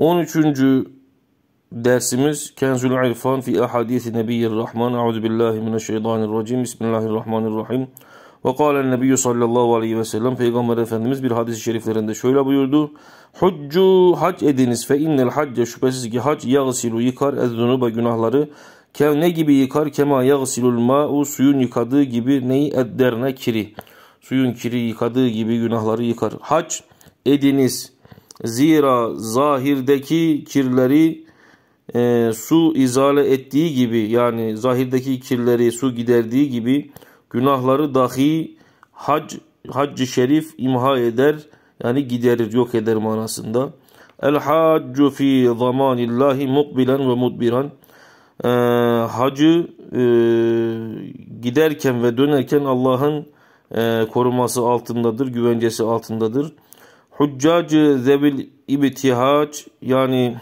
13. dersimiz Kenzül İrfan fi ahadisi Nebiyyir Rahman. Euzu billahi mineşşeytanirracim. Bismillahirrahmanirrahim. Ve kâlen nebiyyü sallallahu aleyhi ve sellem Peygamber Efendimiz bir hadis-i şeriflerinde şöyle buyurdu. Huccu hac ediniz fe innel hacce şüphesiz ki hac yağsilu yıkar ezzunuba günahları. Kev ne gibi yıkar? Kema yağsilul ma'u suyun yıkadığı gibi neyi edderne kiri. Suyun kiri yıkadığı gibi günahları yıkar. Hac ediniz Zira zahirdeki kirleri e, su izale ettiği gibi yani zahirdeki kirleri su giderdiği gibi günahları dahi hac hacc Şerif imha eder yani giderir yok eder manasında. El haccu fi zamanillahi mukbilen ve mudbiran. E, hacı e, giderken ve dönerken Allah'ın e, koruması altındadır, güvencesi altındadır. Hüccacı Zebil İbtihac yani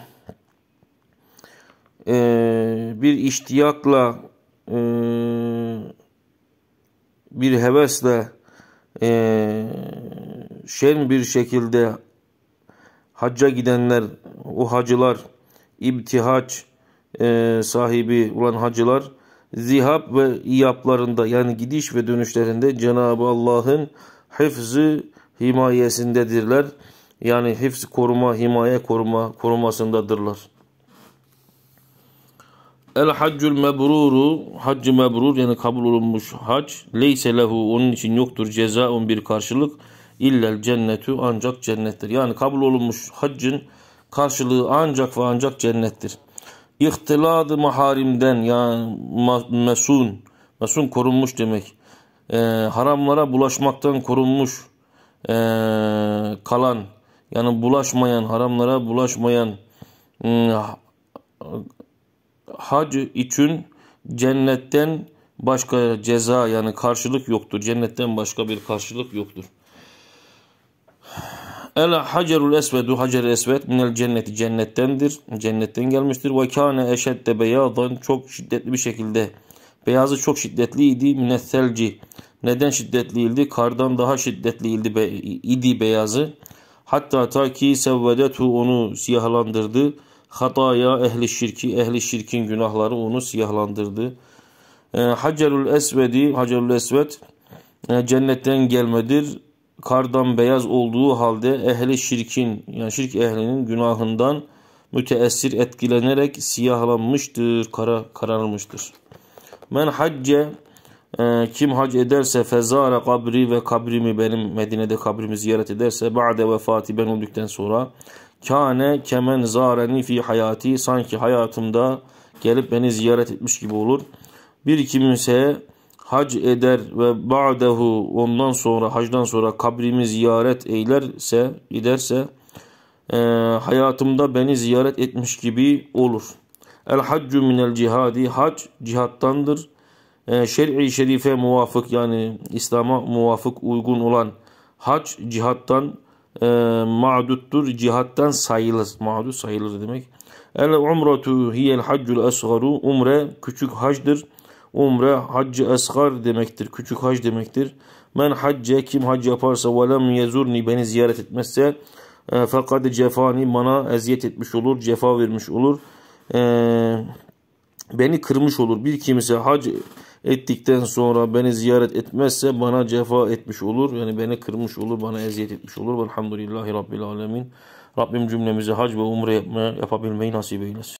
e, bir iştiyakla e, bir hevesle e, şen bir şekilde hacca gidenler o hacılar ibtihaç e, sahibi olan hacılar zihab ve iyaplarında yani gidiş ve dönüşlerinde Cenab-ı Allah'ın hıfzı himayesindedirler. Yani hifz koruma, himaye koruma, korumasındadırlar. El haccül mebruru, haccı mebrur yani kabul olunmuş hac. Leyse lehu, onun için yoktur cezaun bir karşılık. İllel cennetü ancak cennettir. Yani kabul olunmuş haccın karşılığı ancak ve ancak cennettir. İhtilad-ı maharimden yani mesun, mesun korunmuş demek. E, haramlara bulaşmaktan korunmuş e, kalan yani bulaşmayan haramlara bulaşmayan e, hac için cennetten başka ceza yani karşılık yoktur. Cennetten başka bir karşılık yoktur. El hacerul esvedu hacer esved minel cenneti cennettendir. Cennetten gelmiştir. Ve kâne eşedde beyadan çok şiddetli bir şekilde. Beyazı çok şiddetliydi. Minel selci neden şiddetli ildi? Kardan daha şiddetli ildi be, idi beyazı. Hatta ta ki sevvedetu onu siyahlandırdı. Hataya ehli şirki, ehli şirkin günahları onu siyahlandırdı. E, Hacerül Esvedi, Hacerül Esved e, cennetten gelmedir. Kardan beyaz olduğu halde ehli şirkin, yani şirk ehlinin günahından müteessir etkilenerek siyahlanmıştır, kara, kararmıştır. Men hacce ee, kim hac ederse fezara kabri ve kabrimi benim Medine'de kabrimi ziyaret ederse ba'de vefati ben öldükten sonra kane kemen zareni fi hayati sanki hayatımda gelip beni ziyaret etmiş gibi olur. Bir kimse hac eder ve ba'dehu ondan sonra hacdan sonra kabrimi ziyaret eylerse giderse e, hayatımda beni ziyaret etmiş gibi olur. El haccu minel cihadi hac cihattandır ee, şer'i şerife muvafık yani İslam'a muvafık uygun olan hac cihattan e, mağduttur. Cihattan sayılır. Mağdut sayılır demek. El umratu hiyel haccul esgaru. Umre küçük hacdır. Umre haccı esgar demektir. Küçük hac demektir. Men hacce kim hac yaparsa ve lem yezurni beni ziyaret etmezse e, fakat cefani bana eziyet etmiş olur. Cefa vermiş olur. E, beni kırmış olur. Bir kimse hac ettikten sonra beni ziyaret etmezse bana cefa etmiş olur. Yani beni kırmış olur, bana eziyet etmiş olur. Velhamdülillahi Rabbil Alemin. Rabbim cümlemize hac ve umre yapma, yapabilmeyi nasip eylesin.